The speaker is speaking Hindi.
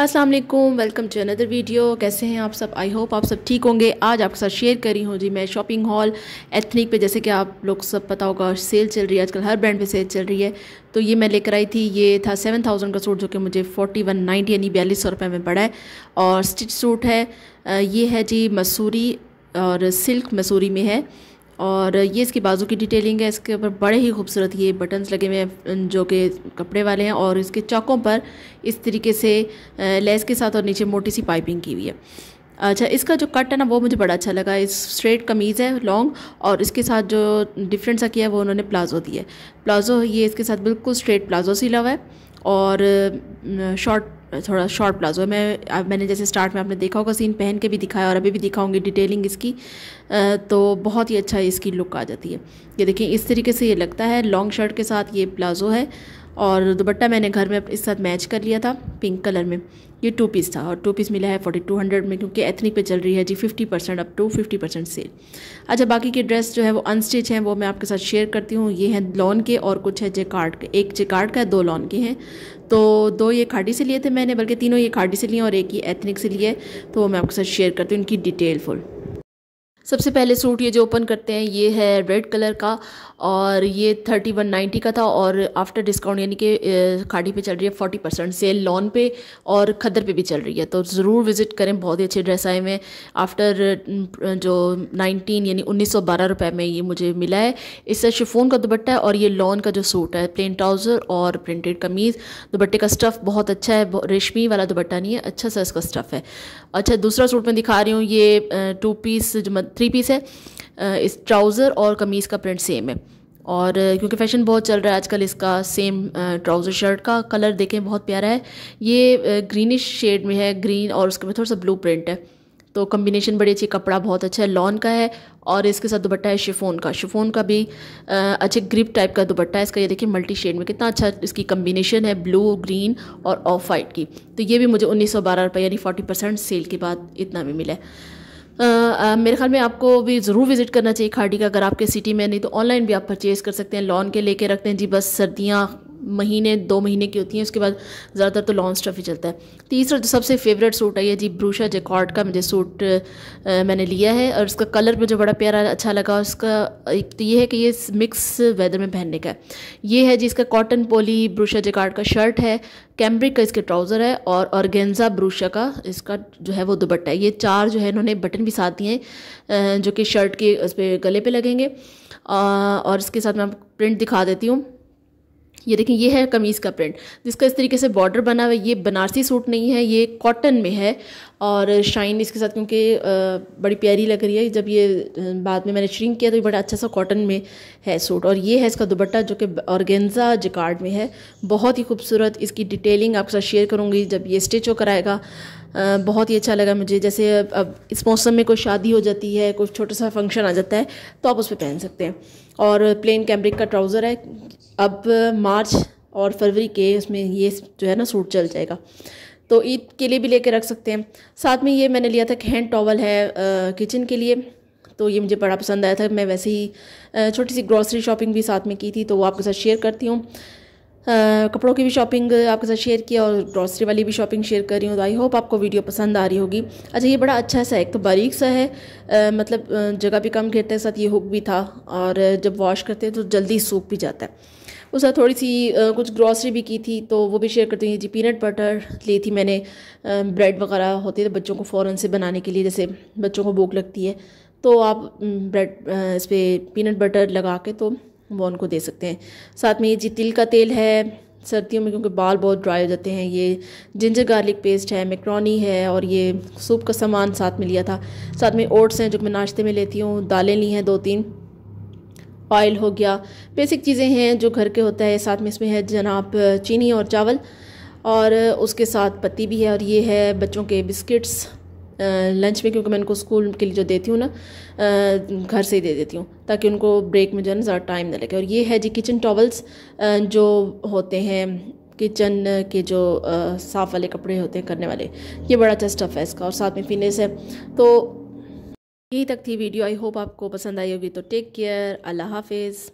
अस्सलाम वालेकुम वेलकम टू अनदर वीडियो कैसे हैं आप सब आई होप आप सब ठीक होंगे आज आपके साथ शेयर करी हूँ जी मैं शॉपिंग हॉल एथनिक पे जैसे कि आप लोग सब पता होगा सेल चल रही है आजकल हर ब्रांड पे सेल चल रही है तो ये मैं लेकर आई थी ये था सेवन थाउजेंड का सूट जो कि मुझे फोर्टी वन नाइन्टी यानी बयालीस सौ रुपये में पड़ा है और स्टिच सूट है ये है जी मसूरी और सिल्क मसूरी में है और ये इसकी बाजू की डिटेलिंग है इसके ऊपर बड़े ही खूबसूरत ये बटन्स लगे हुए हैं जो कि कपड़े वाले हैं और इसके चौकों पर इस तरीके से लेस के साथ और नीचे मोटी सी पाइपिंग की हुई है अच्छा इसका जो कट है ना वो मुझे बड़ा अच्छा लगा इस स्ट्रेट कमीज़ है लॉन्ग और इसके साथ जो डिफरेंट सा किया है वो उन्होंने प्लाजो दिया है प्लाजो ये इसके साथ बिल्कुल स्ट्रेट प्लाजो सिला हुआ है और शॉर्ट थोड़ा शॉर्ट प्लाजो मैं अब मैंने जैसे स्टार्ट में आपने देखा होगा सीन पहन के भी दिखाया और अभी भी दिखाऊंगी डिटेलिंग इसकी तो बहुत ही अच्छा इसकी लुक आ जाती है ये देखिए इस तरीके से ये लगता है लॉन्ग शर्ट के साथ ये प्लाजो है और दुपट्टा मैंने घर में इस साथ मैच कर लिया था पिंक कलर में ये टू पीस था और टू पीस मिला है फोर्टी टू हंड्रेड में क्योंकि एथनिक पे चल रही है जी fifty percent up to fifty percent sale अच्छा बाकी के ड्रेस जो है वो अनस्टिच हैं वो मैं आपके साथ शेयर करती हूँ ये हैं लॉन के और कुछ है जेकार्ड के एक जेकार्ड का है दो लॉन के हैं तो दो ये खाड़ी से लिए थे मैंने बल्कि तीनों ये खाड़ी से लिए और एक ही एथनिक से लिए तो मैं आपके साथ शेयर करती हूँ इनकी डिटेल फुल सबसे पहले सूट ये जो ओपन करते हैं ये है रेड कलर का और ये थर्टी वन नाइन्टी का था और आफ्टर डिस्काउंट यानी कि खाड़ी पे चल रही है फोर्टी परसेंट सेल लॉन पे और खदर पे भी चल रही है तो ज़रूर विज़िट करें बहुत ही अच्छे ड्रेस आए हुए आफ्टर जो नाइनटीन यानी उन्नीस सौ बारह रुपये में ये मुझे मिला है इससे शिफोन का दुपट्टा है और ये लॉन का जो सूट है प्लेन ट्राउज़र और प्रिंटेड कमीज़ दुपट्टे का स्टफ़ बहुत अच्छा है रेशमी वाला दुपट्टा नहीं है अच्छा सा इसका स्टफ़ है अच्छा दूसरा सूट मैं दिखा रही हूँ ये टू पीस जो थ्री पीस है इस ट्राउज़र और कमीज़ का प्रिंट सेम है और क्योंकि फैशन बहुत चल रहा है आजकल इसका सेम ट्राउज़र शर्ट का कलर देखें बहुत प्यारा है ये ग्रीनिश शेड में है ग्रीन और उसके में थोड़ा सा ब्लू प्रिंट है तो कम्बिनेशन बड़ी अच्छी कपड़ा बहुत अच्छा है लॉन का है और इसके साथ दुपट्टा है शिफोन का शिफोन का भी अच्छे ग्रिप टाइप का दुपट्टा है इसका ये देखिए मल्टी शेड में कितना अच्छा इसकी कम्बिनेशन है ब्लू ग्रीन और ऑफ वाइट की तो ये भी मुझे उन्नीस सौ बारह रुपये यानी फोर्टी परसेंट सेल के बाद इतना भी मिला है आ, मेरे ख्याल में आपको भी ज़रूर विज़िट करना चाहिए खाड़ी का अगर आपके सिटी में नहीं तो ऑनलाइन भी आप परचेज़ कर सकते हैं लॉन के लेके रखते हैं जी बस सर्दियाँ महीने दो महीने की होती हैं उसके बाद ज़्यादातर तो लॉन्ग स्टफ ही चलता है तीसरा जो सबसे फेवरेट सूट है ये जी ब्रूशा जेकॉर्ड का मुझे सूट मैंने लिया है और उसका कलर मुझे बड़ा प्यारा अच्छा लगा उसका एक तो ये है कि ये मिक्स वेदर में पहनने का है ये है जी इसका कॉटन पोली ब्रूशा जेकॉर्ड का शर्ट है कैम्ब्रिक का इसके ट्राउज़र है और ऑर्गेन्जा ब्रूशा का इसका जो है वो दुपट्टा है ये चार जो है इन्होंने बटन भी साथ दिए हैं जो कि शर्ट के उस पर गले पर लगेंगे और इसके साथ मैं आपको प्रिंट दिखा देती हूँ ये देखें ये है कमीज़ का प्रिंट जिसका इस तरीके से बॉर्डर बना हुआ है ये बनारसी सूट नहीं है ये कॉटन में है और शाइन इसके साथ क्योंकि बड़ी प्यारी लग रही है जब ये बाद में मैंने श्रिंक किया तो ये बड़ा अच्छा सा कॉटन में है सूट और ये है इसका दुपट्टा जो कि ऑर्गेंजा जिकार्ड में है बहुत ही खूबसूरत इसकी डिटेलिंग आपके साथ शेयर करूँगी जब ये स्टिच होकर आएगा बहुत ही अच्छा लगा मुझे जैसे अब इस मौसम में कोई शादी हो जाती है कोई छोटा सा फंक्शन आ जाता है तो आप उस पर पहन सकते हैं और प्लेन कैम्ब्रिक का ट्राउज़र है अब मार्च और फरवरी के उसमें ये जो है ना सूट चल जाएगा तो ईद के लिए भी लेके रख सकते हैं साथ में ये मैंने लिया था हैंड टॉवल है किचन के लिए तो ये मुझे बड़ा पसंद आया था मैं वैसे ही छोटी सी ग्रॉसरी शॉपिंग भी साथ में की थी तो वो आपके साथ शेयर करती हूँ कपड़ों की भी शॉपिंग आपके साथ शेयर किया और ग्रॉसरी वाली भी शॉपिंग शेयर कर रही हूँ तो आई होप आपको वीडियो पसंद आ रही होगी अच्छा ये बड़ा अच्छा सा है एक तो बारीक सा है आ, मतलब जगह भी कम घेरते साथ ये हुक भी था और जब वॉश करते हैं तो जल्दी सूख भी जाता है उस साथ थोड़ी सी आ, कुछ ग्रॉसरी भी की थी तो वो भी शेयर करती हूँ जी पीनट बटर ली थी मैंने ब्रेड वगैरह होती है तो बच्चों को फ़ौर से बनाने के लिए जैसे बच्चों को भूख लगती है तो आप ब्रेड इस पर पीनट बटर लगा के तो वो उनको दे सकते हैं साथ में ये जी तिल का तेल है सर्दियों में क्योंकि बाल बहुत ड्राई हो जाते हैं ये जिंजर गार्लिक पेस्ट है मेकरोनी है और ये सूप का सामान साथ में लिया था साथ में ओट्स हैं जो मैं नाश्ते में लेती हूँ दालें ली हैं दो तीन ऑयल हो गया बेसिक चीज़ें हैं जो घर के होता है साथ में इसमें है जनाब चीनी और चावल और उसके साथ पत्ती भी है और ये है बच्चों के बिस्किट्स लंच में क्योंकि मैं उनको स्कूल के लिए जो देती हूँ ना घर से ही दे देती हूँ ताकि उनको ब्रेक में जो है ना ज़्यादा टाइम ना लगे और ये है जी किचन टॉवल्स जो होते हैं किचन के जो साफ़ वाले कपड़े होते हैं करने वाले ये बड़ा अच्छा स्टफ़ है इसका और साथ में फिनेस है तो यही तक थी वीडियो आई होप आपको पसंद आई होगी तो टेक केयर अल्लाह हाफिज़